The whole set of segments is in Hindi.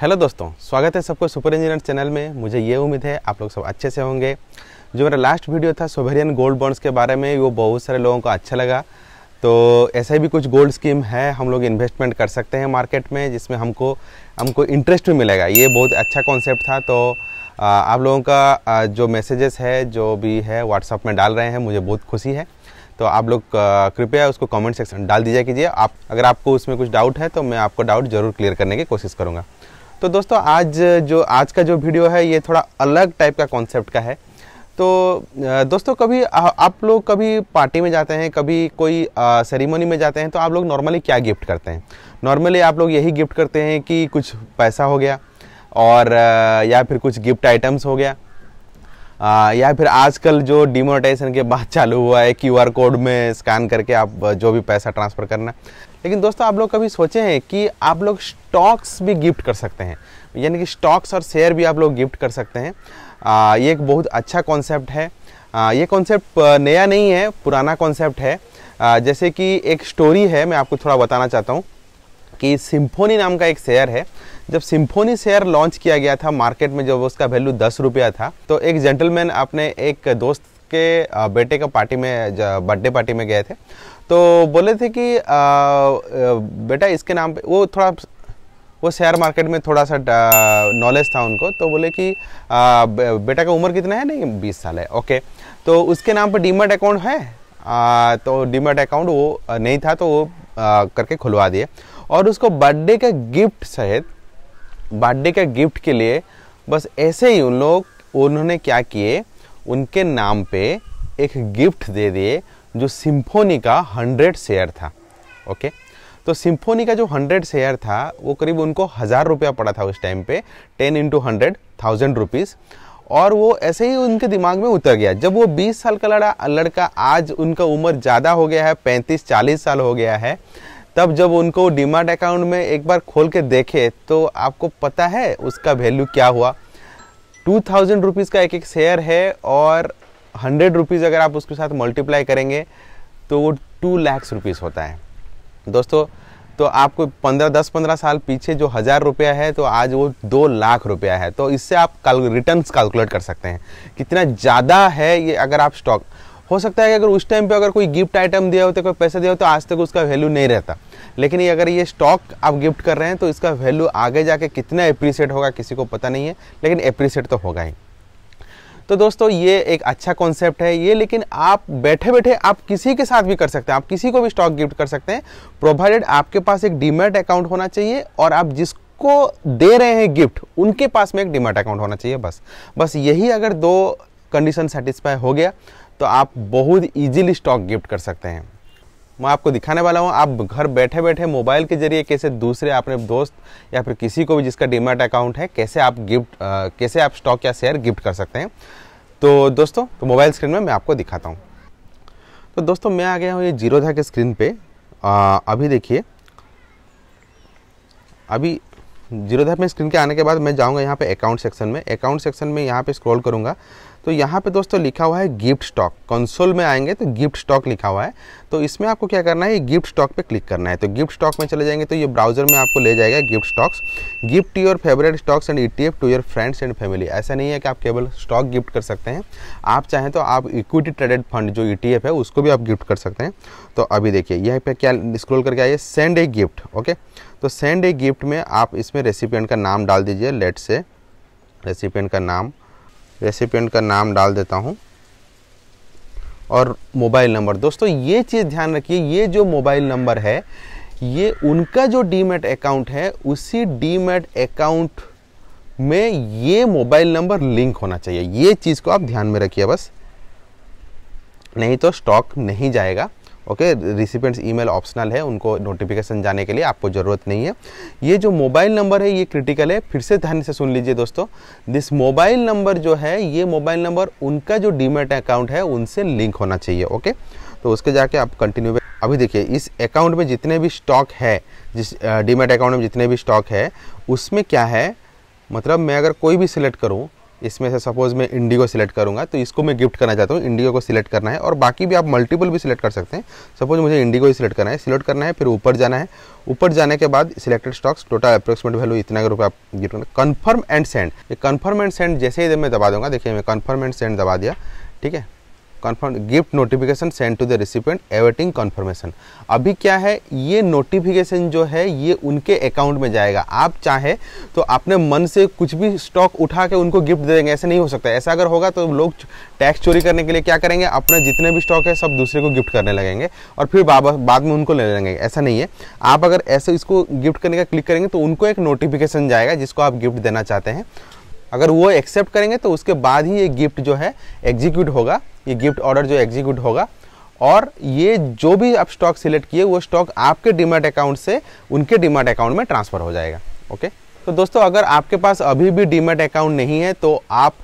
हेलो दोस्तों स्वागत है सबको सुपर इंजीनियर चैनल में मुझे ये उम्मीद है आप लोग सब अच्छे से होंगे जो मेरा लास्ट वीडियो था सोवेरियन गोल्ड बॉन्ड्स के बारे में वो बहुत सारे लोगों को अच्छा लगा तो ऐसे भी कुछ गोल्ड स्कीम है हम लोग इन्वेस्टमेंट कर सकते हैं मार्केट में जिसमें हमको हमको इंटरेस्ट भी मिलेगा ये बहुत अच्छा कॉन्सेप्ट था तो आप लोगों का जो मैसेजेस है जो भी है व्हाट्सअप में डाल रहे हैं मुझे बहुत खुशी है तो आप लोग कृपया उसको कमेंट सेक्शन डाल दीजिए कीजिए आप अगर आपको उसमें कुछ डाउट है तो मैं आपको डाउट जरूर क्लियर करने की कोशिश करूँगा तो दोस्तों आज जो आज का जो वीडियो है ये थोड़ा अलग टाइप का कॉन्सेप्ट का है तो दोस्तों कभी आप लोग कभी पार्टी में जाते हैं कभी कोई सेरेमनी में जाते हैं तो आप लोग नॉर्मली क्या गिफ्ट करते हैं नॉर्मली आप लोग यही गिफ्ट करते हैं कि कुछ पैसा हो गया और या फिर कुछ गिफ्ट आइटम्स हो गया आ, या फिर आजकल जो डिमोनेटाइजेशन के बाद चालू हुआ है क्यूआर कोड में स्कैन करके आप जो भी पैसा ट्रांसफ़र करना लेकिन दोस्तों आप लोग कभी सोचे हैं कि आप लोग स्टॉक्स भी गिफ्ट कर सकते हैं यानी कि स्टॉक्स और शेयर भी आप लोग गिफ्ट कर सकते हैं आ, ये एक बहुत अच्छा कॉन्सेप्ट है आ, ये कॉन्सेप्ट नया नहीं है पुराना कॉन्सेप्ट है आ, जैसे कि एक स्टोरी है मैं आपको थोड़ा बताना चाहता हूँ कि सिम्फोनी नाम का एक शेयर है जब सिम्फोनी शेयर लॉन्च किया गया था मार्केट में जब उसका वैल्यू दस रुपया था तो एक जेंटलमैन अपने एक दोस्त के बेटे का पार्टी में बर्थडे पार्टी में गए थे तो बोले थे कि आ, बेटा इसके नाम पे वो थोड़ा वो शेयर मार्केट में थोड़ा सा नॉलेज था उनको तो बोले कि आ, बेटा का उम्र कितना है नहीं बीस साल है ओके तो उसके नाम पर डीमर्ट अकाउंट है आ, तो डीमर्ट अकाउंट वो नहीं था तो वो आ, करके खुलवा दिए और उसको बर्थडे का गिफ्ट सहित बर्थडे के गिफ्ट के लिए बस ऐसे ही उन लोग उन्होंने क्या किए उनके नाम पे एक गिफ्ट दे दिए जो सिम्फोनी का हंड्रेड शेयर था ओके तो सिम्फोनी का जो हंड्रेड शेयर था वो करीब उनको हज़ार रुपया पड़ा था उस टाइम पे ten into hundred thousand rupees और वो ऐसे ही उनके दिमाग में उतर गया जब वो 20 साल का लड़ा लड़का आज उनका उम्र ज़्यादा हो गया है 35-40 साल हो गया है तब जब उनको डिमार्ट अकाउंट में एक बार खोल के देखे तो आपको पता है उसका वैल्यू क्या हुआ टू थाउजेंड रुपीज़ का एक एक शेयर है और हंड्रेड रुपीज़ अगर आप उसके साथ मल्टीप्लाई करेंगे तो वो टू लैक्स रुपीज़ होता है दोस्तों तो आपको पंद्रह दस पंद्रह साल पीछे जो हज़ार रुपया है तो आज वो दो लाख रुपया है तो इससे आप काल रिटर्न कैलकुलेट कर सकते हैं कितना ज़्यादा है ये अगर आप स्टॉक हो सकता है कि अगर उस टाइम पे अगर कोई गिफ्ट आइटम दिया होता कोई पैसा दिया होता आज तक उसका वैल्यू नहीं रहता लेकिन ये अगर ये स्टॉक आप गिफ्ट कर रहे हैं तो इसका वैल्यू आगे जाके कितना अप्रिसिएट होगा किसी को पता नहीं है लेकिन अप्रिसिएट तो होगा ही तो दोस्तों ये एक अच्छा कॉन्सेप्ट है ये लेकिन आप बैठे बैठे आप किसी के साथ भी कर सकते हैं आप किसी को भी स्टॉक गिफ्ट कर सकते हैं प्रोवाइडेड आपके पास एक डीमेट अकाउंट होना चाहिए और आप जिस को दे रहे हैं गिफ्ट उनके पास में एक डीमेट अकाउंट होना चाहिए बस बस यही अगर दो कंडीशन सेटिस्फाई हो गया तो आप बहुत इजीली स्टॉक गिफ्ट कर सकते हैं मैं आपको दिखाने वाला हूँ आप घर बैठे बैठे मोबाइल के जरिए कैसे दूसरे अपने दोस्त या फिर किसी को भी जिसका डिमेट अकाउंट है कैसे आप गिफ्ट कैसे आप स्टॉक या शेयर गिफ्ट कर सकते हैं तो दोस्तों तो मोबाइल स्क्रीन में मैं आपको दिखाता हूँ तो दोस्तों मैं आ गया हूँ ये जीरोधा के स्क्रीन पे आ, अभी देखिए अभी जीरोधा में स्क्रीन के आने के बाद मैं जाऊँगा यहाँ पे अकाउंट सेक्शन में अकाउंट सेक्शन में यहाँ पे स्क्रॉल करूँगा तो यहाँ पे दोस्तों लिखा हुआ है गिफ्ट स्टॉक कंसोल में आएंगे तो गिफ्ट स्टॉक लिखा हुआ है तो इसमें आपको क्या करना है गिफ्ट स्टॉक पे क्लिक करना है तो गिफ्ट स्टॉक में चले जाएंगे तो ये ब्राउजर में आपको ले जाएगा gift stocks gift your favourite stocks and E e to your friends and family ऐसा नहीं है कि आप केवल स्टॉक गिफ्ट कर सकते हैं आप चाहें तो आप इक्विटी ट्रेडेड फंड जो ई e है उसको भी आप गिफ्ट कर सकते हैं तो अभी देखिए यहाँ पर क्या स्क्रोल करके आइए सेंड ए गिफ्ट ओके तो सेंड ए गिफ्ट में आप इसमें रेसिपियन का नाम डाल दीजिए लेट से रेसिपियन का नाम रेसिपेंट का नाम डाल देता हूँ और मोबाइल नंबर दोस्तों ये चीज़ ध्यान रखिए ये जो मोबाइल नंबर है ये उनका जो डीमेट अकाउंट है उसी डीमेट अकाउंट में ये मोबाइल नंबर लिंक होना चाहिए ये चीज़ को आप ध्यान में रखिए बस नहीं तो स्टॉक नहीं जाएगा ओके रिसिपेंट्स ईमेल ऑप्शनल है उनको नोटिफिकेशन जाने के लिए आपको ज़रूरत नहीं है ये जो मोबाइल नंबर है ये क्रिटिकल है फिर से ध्यान से सुन लीजिए दोस्तों दिस मोबाइल नंबर जो है ये मोबाइल नंबर उनका जो डीमेट अकाउंट है उनसे लिंक होना चाहिए ओके तो उसके जाके आप कंटिन्यू अभी देखिए इस अकाउंट में जितने भी स्टॉक है जिस डीमेट अकाउंट में जितने भी स्टॉक है उसमें क्या है मतलब मैं अगर कोई भी सिलेक्ट करूँ इसमें से सपोज मैं इंडिगो सिलेक्ट करूँगा तो इसको मैं गिफ्ट करना चाहता हूँ इंडिगो को सिलेक्ट करना है और बाकी भी आप मल्टीपल भी सिलेक्ट कर सकते हैं सपोज मुझे इंडिगो ही सिलेक्ट करना है सिलेक्ट करना है फिर ऊपर जाना है ऊपर जाने के बाद selected stocks total approximate value इतना रुपये आप गिफ्ट करना कन्फर्म एंड सेंड ये कन्फर्म एंड सेंड जैसे ही मैं दबा दूंगा देखिए मैं कन्फर्म एंड सेंड दबा दिया ठीक है confirm gift notification send to the recipient awaiting confirmation अभी क्या है ये नोटिफिकेशन जो है ये उनके अकाउंट में जाएगा आप चाहे तो अपने मन से कुछ भी स्टॉक उठा के उनको गिफ्ट दे देंगे ऐसे नहीं हो सकता ऐसा अगर होगा तो लोग टैक्स चोरी करने के लिए क्या करेंगे अपने जितने भी स्टॉक है सब दूसरे को गिफ्ट करने लगेंगे और फिर बाद में उनको ले लेंगे ऐसा नहीं है आप अगर ऐसे इसको गिफ्ट करने का क्लिक करेंगे तो उनको एक नोटिफिकेशन जाएगा जिसको आप गिफ्ट देना चाहते हैं अगर वो एक्सेप्ट करेंगे तो उसके बाद ही ये गिफ्ट जो है एग्जीक्यूट होगा ये गिफ्ट ऑर्डर जो एग्जीक्यूट होगा और ये जो भी आप स्टॉक सिलेक्ट किए वो स्टॉक आपके डिमेट अकाउंट से उनके डिमेट अकाउंट में ट्रांसफ़र हो जाएगा ओके तो दोस्तों अगर आपके पास अभी भी डिमेट अकाउंट नहीं है तो आप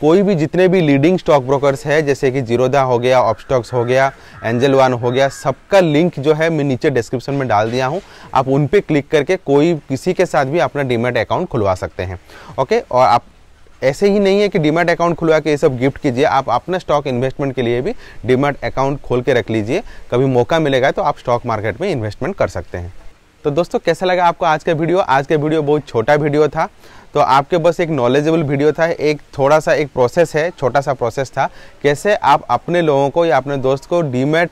कोई भी जितने भी लीडिंग स्टॉक ब्रोकर्स है जैसे कि जीरोदा हो गया ऑपस्टॉक्स हो गया एंजल वन हो गया सबका लिंक जो है मैं नीचे डिस्क्रिप्शन में डाल दिया हूँ आप उन पर क्लिक करके कोई किसी के साथ भी अपना डीमेट अकाउंट खुलवा सकते हैं ओके और आप ऐसे ही नहीं है कि डीमेट अकाउंट खुलवा के ये सब गिफ्ट कीजिए आप अपना स्टॉक इन्वेस्टमेंट के लिए भी डीमेट अकाउंट खोल के रख लीजिए कभी मौका मिलेगा तो आप स्टॉक मार्केट में इन्वेस्टमेंट कर सकते हैं तो दोस्तों कैसा लगा आपको आज का वीडियो आज का वीडियो बहुत छोटा वीडियो था तो आपके बस एक नॉलेजेबल वीडियो था एक थोड़ा सा एक प्रोसेस है छोटा सा प्रोसेस था कैसे आप अपने लोगों को या अपने दोस्त को डीमेट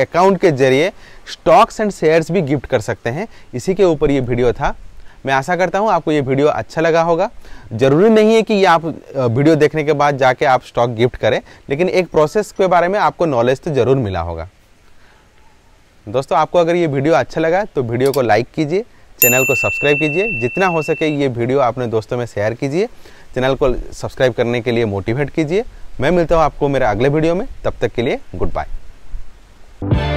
अकाउंट के जरिए स्टॉक्स एंड शेयर्स भी गिफ्ट कर सकते हैं इसी के ऊपर ये वीडियो था मैं आशा करता हूँ आपको ये वीडियो अच्छा लगा होगा ज़रूरी नहीं है कि ये आप वीडियो देखने के बाद जाके आप स्टॉक गिफ्ट करें लेकिन एक प्रोसेस के बारे में आपको नॉलेज तो ज़रूर मिला होगा दोस्तों आपको अगर ये वीडियो अच्छा लगा तो वीडियो को लाइक कीजिए चैनल को सब्सक्राइब कीजिए जितना हो सके ये वीडियो अपने दोस्तों में शेयर कीजिए चैनल को सब्सक्राइब करने के लिए मोटिवेट कीजिए मैं मिलता हूँ आपको मेरे अगले वीडियो में तब तक के लिए गुड बाय